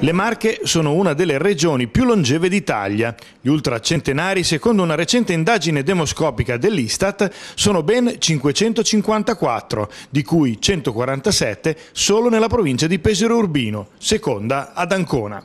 Le Marche sono una delle regioni più longeve d'Italia. Gli ultracentenari, secondo una recente indagine demoscopica dell'Istat, sono ben 554, di cui 147 solo nella provincia di Pesero Urbino, seconda ad Ancona.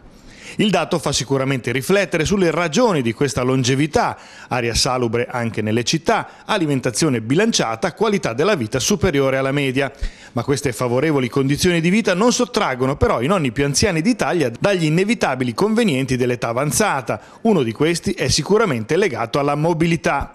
Il dato fa sicuramente riflettere sulle ragioni di questa longevità, aria salubre anche nelle città, alimentazione bilanciata, qualità della vita superiore alla media. Ma queste favorevoli condizioni di vita non sottraggono però i nonni più anziani d'Italia dagli inevitabili convenienti dell'età avanzata. Uno di questi è sicuramente legato alla mobilità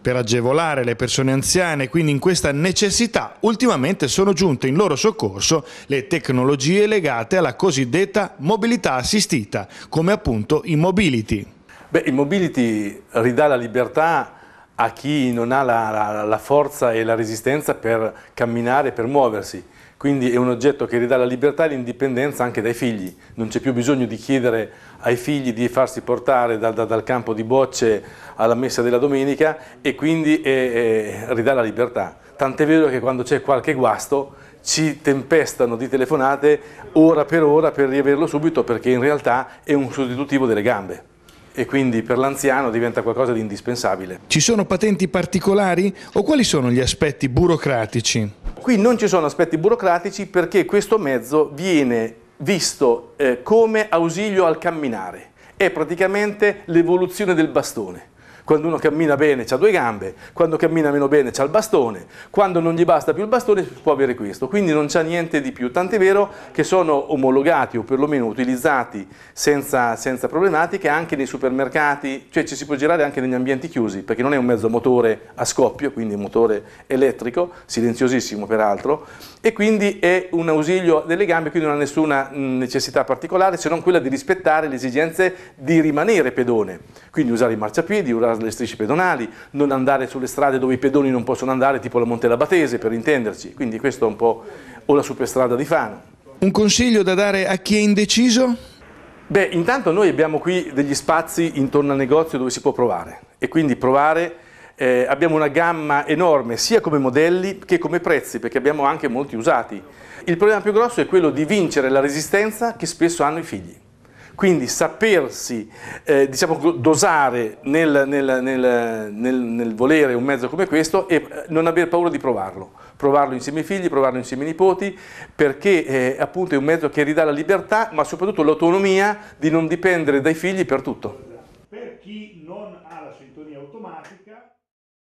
per agevolare le persone anziane, quindi in questa necessità ultimamente sono giunte in loro soccorso le tecnologie legate alla cosiddetta mobilità assistita, come appunto i mobility. Beh, il mobility ridà la libertà a chi non ha la, la, la forza e la resistenza per camminare, per muoversi. Quindi è un oggetto che ridà la libertà e l'indipendenza anche dai figli. Non c'è più bisogno di chiedere ai figli di farsi portare da, da, dal campo di bocce alla messa della domenica e quindi eh, eh, ridà la libertà. Tant'è vero che quando c'è qualche guasto ci tempestano di telefonate ora per ora per riaverlo subito perché in realtà è un sostitutivo delle gambe e quindi per l'anziano diventa qualcosa di indispensabile. Ci sono patenti particolari o quali sono gli aspetti burocratici? Qui non ci sono aspetti burocratici perché questo mezzo viene visto eh, come ausilio al camminare, è praticamente l'evoluzione del bastone. Quando uno cammina bene ha due gambe, quando cammina meno bene ha il bastone, quando non gli basta più il bastone può avere questo, quindi non c'è niente di più, tant'è vero che sono omologati o perlomeno utilizzati senza, senza problematiche anche nei supermercati, cioè ci si può girare anche negli ambienti chiusi, perché non è un mezzo motore a scoppio, quindi un motore elettrico, silenziosissimo peraltro, e quindi è un ausilio delle gambe, quindi non ha nessuna necessità particolare se non quella di rispettare le esigenze di rimanere pedone, quindi usare i marciapiedi, usare le strisce pedonali, non andare sulle strade dove i pedoni non possono andare, tipo la Montella Batese per intenderci, quindi questo è un po' o la superstrada di Fano. Un consiglio da dare a chi è indeciso? Beh, intanto noi abbiamo qui degli spazi intorno al negozio dove si può provare e quindi provare eh, abbiamo una gamma enorme sia come modelli che come prezzi perché abbiamo anche molti usati. Il problema più grosso è quello di vincere la resistenza che spesso hanno i figli. Quindi sapersi, eh, diciamo, dosare nel, nel, nel, nel, volere un mezzo come questo e eh, non aver paura di provarlo. Provarlo insieme ai figli, provarlo insieme ai nipoti, perché eh, appunto è un mezzo che ridà la libertà, ma soprattutto l'autonomia di non dipendere dai figli per tutto. Per chi non